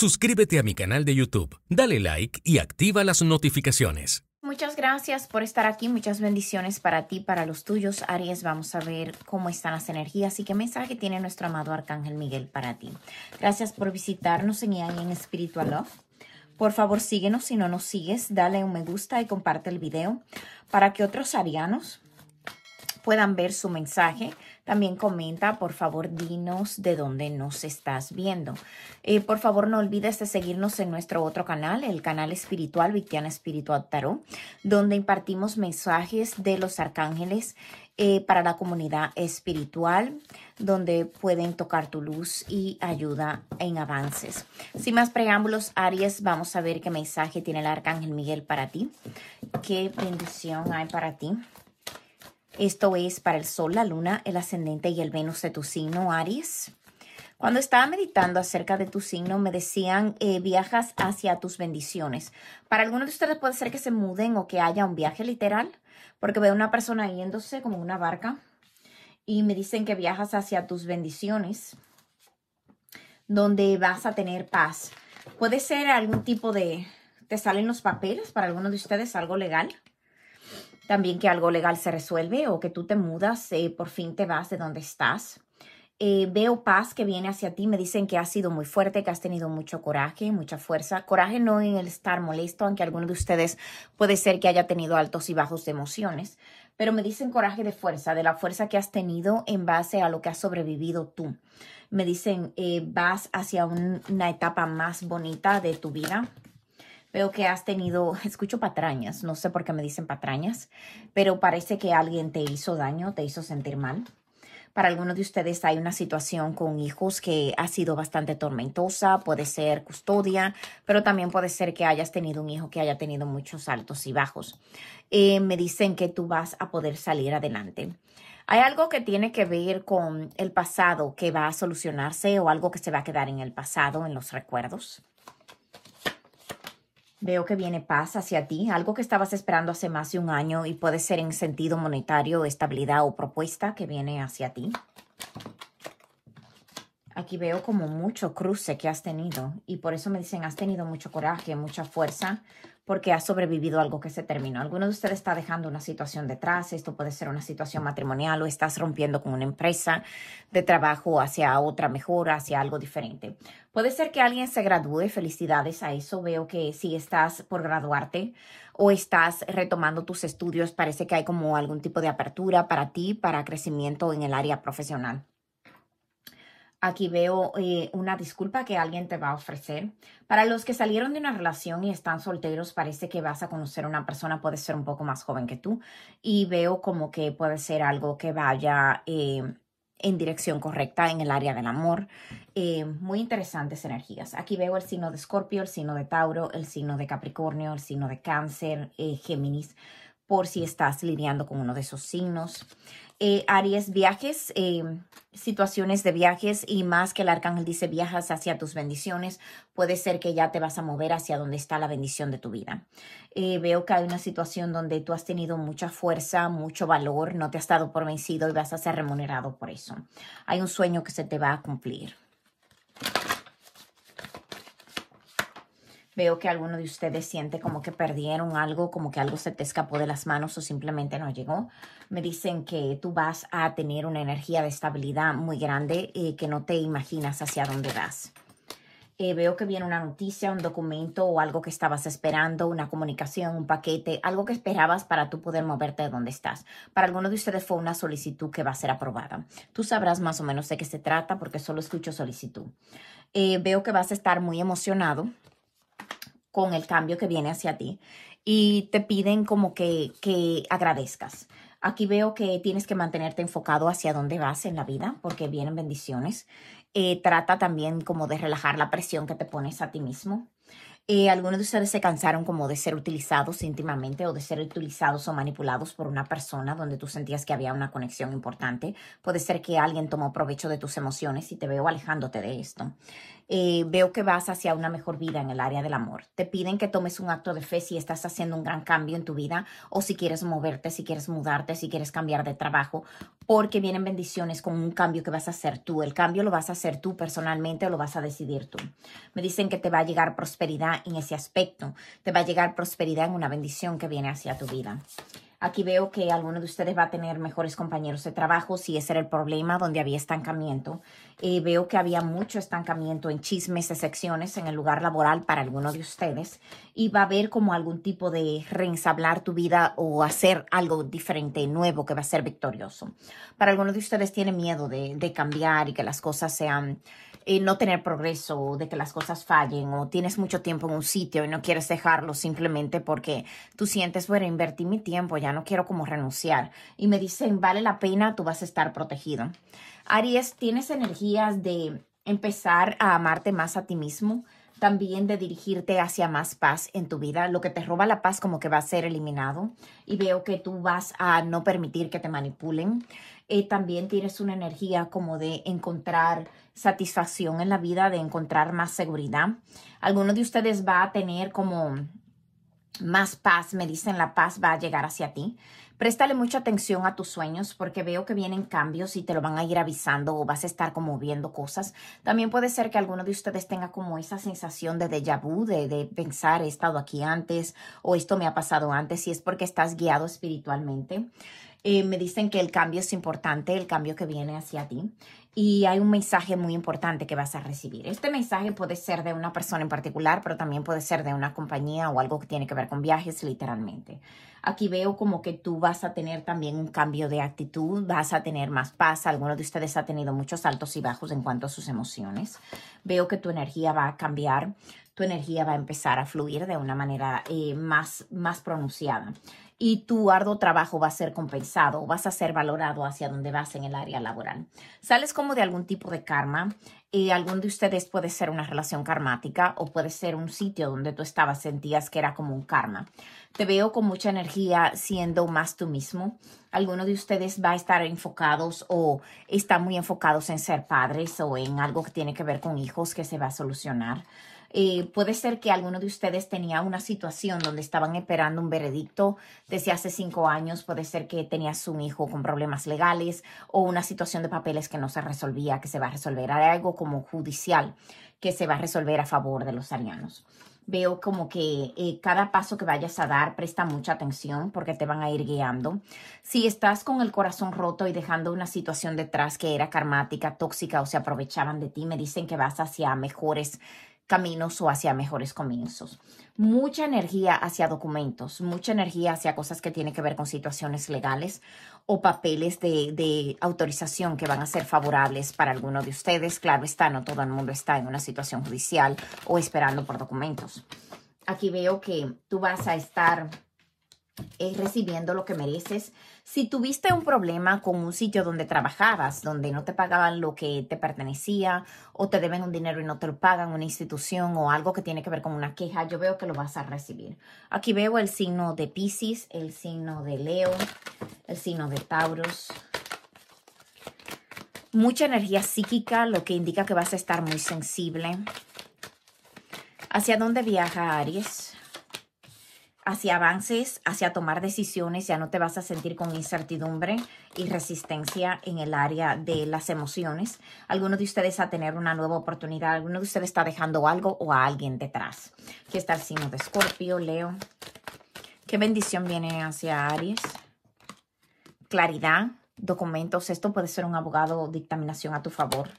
Suscríbete a mi canal de YouTube, dale like y activa las notificaciones. Muchas gracias por estar aquí, muchas bendiciones para ti, para los tuyos. Aries, vamos a ver cómo están las energías y qué mensaje tiene nuestro amado Arcángel Miguel para ti. Gracias por visitarnos en y en Spiritual Love. Por favor, síguenos si no nos sigues, dale un me gusta y comparte el video para que otros arianos puedan ver su mensaje también comenta, por favor, dinos de dónde nos estás viendo. Eh, por favor, no olvides de seguirnos en nuestro otro canal, el canal espiritual Victiana Espiritual Tarot, donde impartimos mensajes de los arcángeles eh, para la comunidad espiritual, donde pueden tocar tu luz y ayuda en avances. Sin más preámbulos, Aries, vamos a ver qué mensaje tiene el Arcángel Miguel para ti. ¿Qué bendición hay para ti? Esto es para el Sol, la Luna, el Ascendente y el Venus de tu signo, Aries. Cuando estaba meditando acerca de tu signo, me decían, eh, viajas hacia tus bendiciones. Para algunos de ustedes puede ser que se muden o que haya un viaje literal, porque veo una persona yéndose como una barca y me dicen que viajas hacia tus bendiciones, donde vas a tener paz. Puede ser algún tipo de, te salen los papeles para algunos de ustedes, algo legal también que algo legal se resuelve o que tú te mudas, eh, por fin te vas de donde estás. Eh, veo paz que viene hacia ti, me dicen que has sido muy fuerte, que has tenido mucho coraje, mucha fuerza. Coraje no en el estar molesto, aunque alguno de ustedes puede ser que haya tenido altos y bajos de emociones, pero me dicen coraje de fuerza, de la fuerza que has tenido en base a lo que has sobrevivido tú. Me dicen, eh, vas hacia una etapa más bonita de tu vida. Veo que has tenido, escucho patrañas, no sé por qué me dicen patrañas, pero parece que alguien te hizo daño, te hizo sentir mal. Para algunos de ustedes hay una situación con hijos que ha sido bastante tormentosa, puede ser custodia, pero también puede ser que hayas tenido un hijo que haya tenido muchos altos y bajos. Eh, me dicen que tú vas a poder salir adelante. Hay algo que tiene que ver con el pasado que va a solucionarse o algo que se va a quedar en el pasado, en los recuerdos. Veo que viene paz hacia ti, algo que estabas esperando hace más de un año y puede ser en sentido monetario, estabilidad o propuesta que viene hacia ti. Aquí veo como mucho cruce que has tenido y por eso me dicen, has tenido mucho coraje, mucha fuerza, porque ha sobrevivido algo que se terminó. Alguno de ustedes está dejando una situación detrás, esto puede ser una situación matrimonial o estás rompiendo con una empresa de trabajo hacia otra mejora, hacia algo diferente. Puede ser que alguien se gradúe, felicidades a eso, veo que si estás por graduarte o estás retomando tus estudios, parece que hay como algún tipo de apertura para ti, para crecimiento en el área profesional. Aquí veo eh, una disculpa que alguien te va a ofrecer. Para los que salieron de una relación y están solteros, parece que vas a conocer a una persona, puede ser un poco más joven que tú. Y veo como que puede ser algo que vaya em, en dirección correcta en el área del amor. Em, muy interesantes energías. Aquí veo el signo de Escorpio, el signo de Tauro, el signo de Capricornio, el signo de Cáncer, eh, Géminis por si estás lidiando con uno de esos signos. Eh, Aries, viajes, eh, situaciones de viajes y más que el arcángel dice viajas hacia tus bendiciones, puede ser que ya te vas a mover hacia donde está la bendición de tu vida. Eh, veo que hay una situación donde tú has tenido mucha fuerza, mucho valor, no te has dado por vencido y vas a ser remunerado por eso. Hay un sueño que se te va a cumplir. Veo que alguno de ustedes siente como que perdieron algo, como que algo se te escapó de las manos o simplemente no llegó. Me dicen que tú vas a tener una energía de estabilidad muy grande y eh, que no te imaginas hacia dónde vas. Eh, veo que viene una noticia, un documento o algo que estabas esperando, una comunicación, un paquete, algo que esperabas para tú poder moverte de donde estás. Para alguno de ustedes fue una solicitud que va a ser aprobada. Tú sabrás más o menos de qué se trata porque solo escucho solicitud. Eh, veo que vas a estar muy emocionado con el cambio que viene hacia ti y te piden como que, que agradezcas. Aquí veo que tienes que mantenerte enfocado hacia dónde vas en la vida porque vienen bendiciones. Eh, trata también como de relajar la presión que te pones a ti mismo. Eh, algunos de ustedes se cansaron como de ser utilizados íntimamente o de ser utilizados o manipulados por una persona donde tú sentías que había una conexión importante. Puede ser que alguien tomó provecho de tus emociones y te veo alejándote de esto. Eh, veo que vas hacia una mejor vida en el área del amor. Te piden que tomes un acto de fe si estás haciendo un gran cambio en tu vida o si quieres moverte, si quieres mudarte, si quieres cambiar de trabajo, porque vienen bendiciones con un cambio que vas a hacer tú. El cambio lo vas a hacer tú personalmente o lo vas a decidir tú. Me dicen que te va a llegar prosperidad en ese aspecto. Te va a llegar prosperidad en una bendición que viene hacia tu vida. Aquí veo que alguno de ustedes va a tener mejores compañeros de trabajo, si ese era el problema donde había estancamiento. Eh, veo que había mucho estancamiento en chismes de secciones en el lugar laboral para alguno de ustedes y va a haber como algún tipo de reensablar tu vida o hacer algo diferente, nuevo, que va a ser victorioso. Para alguno de ustedes tiene miedo de, cambiar y que las cosas sean... Eh, no tener progreso, de que las cosas fallen, o tienes mucho tiempo en un sitio y no quieres dejarlo simplemente porque tú sientes, bueno, invertí mi tiempo, ya no quiero como renunciar. Y me dicen, vale la pena, tú vas a estar protegido. Aries, tienes energías de empezar a amarte más a ti mismo, también de dirigirte hacia más paz en tu vida. Lo que te roba la paz como que va a ser eliminado y veo que tú vas a no permitir que te manipulen. Eh, también tienes una energía como de encontrar satisfacción en la vida, de encontrar más seguridad. Alguno de ustedes va a tener como más paz, me dicen la paz va a llegar hacia ti. Préstale mucha atención a tus sueños porque veo que vienen cambios y te lo van a ir avisando o vas a estar como viendo cosas. También puede ser que alguno de ustedes tenga como esa sensación de déjà vu, de, de pensar he estado aquí antes o esto me ha pasado antes y es porque estás guiado espiritualmente. Eh, me dicen que el cambio es importante, el cambio que viene hacia ti. Y hay un mensaje muy importante que vas a recibir. Este mensaje puede ser de una persona en particular, pero también puede ser de una compañía o algo que tiene que ver con viajes, literalmente. Aquí veo como que tú vas a tener también un cambio de actitud, vas a tener más paz. Algunos de ustedes ha tenido muchos altos y bajos en cuanto a sus emociones. Veo que tu energía va a cambiar, tu energía va a empezar a fluir de una manera eh, más, más pronunciada y tu arduo trabajo va a ser compensado, vas a ser valorado hacia donde vas en el área laboral. Sales como de algún tipo de karma. Y eh, algún de ustedes puede ser una relación karmática o puede ser un sitio donde tú estabas, sentías que era como un karma. Te veo con mucha energía siendo más tú mismo. Alguno de ustedes va a estar enfocados o está muy enfocados en ser padres o en algo que tiene que ver con hijos que se va a solucionar. Eh, puede ser que alguno de ustedes tenía una situación donde estaban esperando un veredicto desde hace cinco años. Puede ser que tenías un hijo con problemas legales o una situación de papeles que no se resolvía, que se va a resolver. Hay algo como judicial que se va a resolver a favor de los arianos veo como que eh, cada paso que vayas a dar presta mucha atención porque te van a ir guiando. Si estás con el corazón roto y dejando una situación detrás que era karmática, tóxica o se aprovechaban de ti, me dicen que vas hacia mejores caminos o hacia mejores comienzos. Mucha energía hacia documentos, mucha energía hacia cosas que tienen que ver con situaciones legales o papeles de, autorización que van a ser favorables para alguno de ustedes. Claro está, no todo el mundo está en una situación judicial o esperando por documentos. Aquí veo que tú vas a estar es recibiendo lo que mereces. Si tuviste un problema con un sitio donde trabajabas, donde no te pagaban lo que te pertenecía o te deben un dinero y no te lo pagan, una institución o algo que tiene que ver con una queja, yo veo que lo vas a recibir. Aquí veo el signo de Pisces, el signo de Leo, el signo de Tauros. Mucha energía psíquica, lo que indica que vas a estar muy sensible. ¿Hacia dónde viaja Aries? hacia avances, hacia tomar decisiones, ya no te vas a sentir con incertidumbre y resistencia en el área de las emociones. Alguno de ustedes a tener una nueva oportunidad, alguno de ustedes está dejando algo o a alguien detrás. Aquí está el signo de Escorpio, Leo. ¿Qué bendición viene hacia Aries? Claridad, documentos. Esto puede ser un abogado dictaminación a tu favor.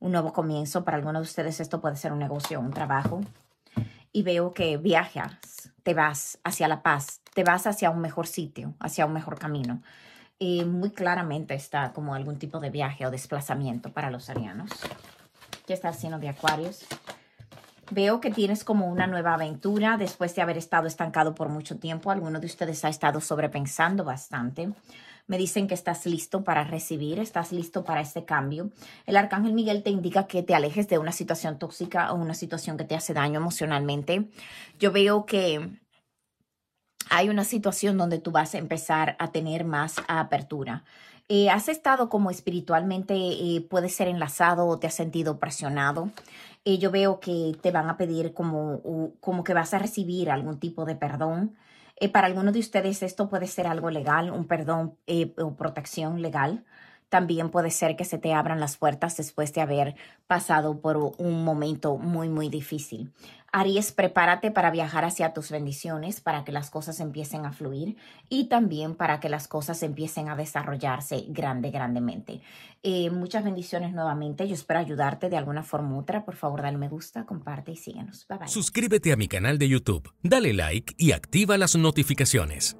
Un nuevo comienzo. Para algunos de ustedes esto puede ser un negocio, un trabajo. Y veo que viajas, te vas hacia la paz, te vas hacia un mejor sitio, hacia un mejor camino. Y muy claramente está como algún tipo de viaje o desplazamiento para los arianos. ¿Qué está haciendo de Acuarios? Veo que tienes como una nueva aventura después de haber estado estancado por mucho tiempo. Alguno de ustedes ha estado sobrepensando bastante. Me dicen que estás listo para recibir, estás listo para este cambio. El arcángel Miguel te indica que te alejes de una situación tóxica o una situación que te hace daño emocionalmente. Yo veo que hay una situación donde tú vas a empezar a tener más apertura. Eh, ¿Has estado como espiritualmente, eh, puede ser enlazado o te has sentido presionado? Eh, yo veo que te van a pedir como, como que vas a recibir algún tipo de perdón. Eh, para algunos de ustedes esto puede ser algo legal, un perdón o protección legal. También puede ser que se te abran las puertas después de haber pasado por un momento muy, muy difícil. Aries, prepárate para viajar hacia tus bendiciones, para que las cosas empiecen a fluir y también para que las cosas empiecen a desarrollarse grande, grandemente. Eh, muchas bendiciones nuevamente. Yo espero ayudarte de alguna forma u otra. Por favor, dale me gusta, comparte y síguenos. Bye bye. Suscríbete a mi canal de YouTube, dale like y activa las notificaciones.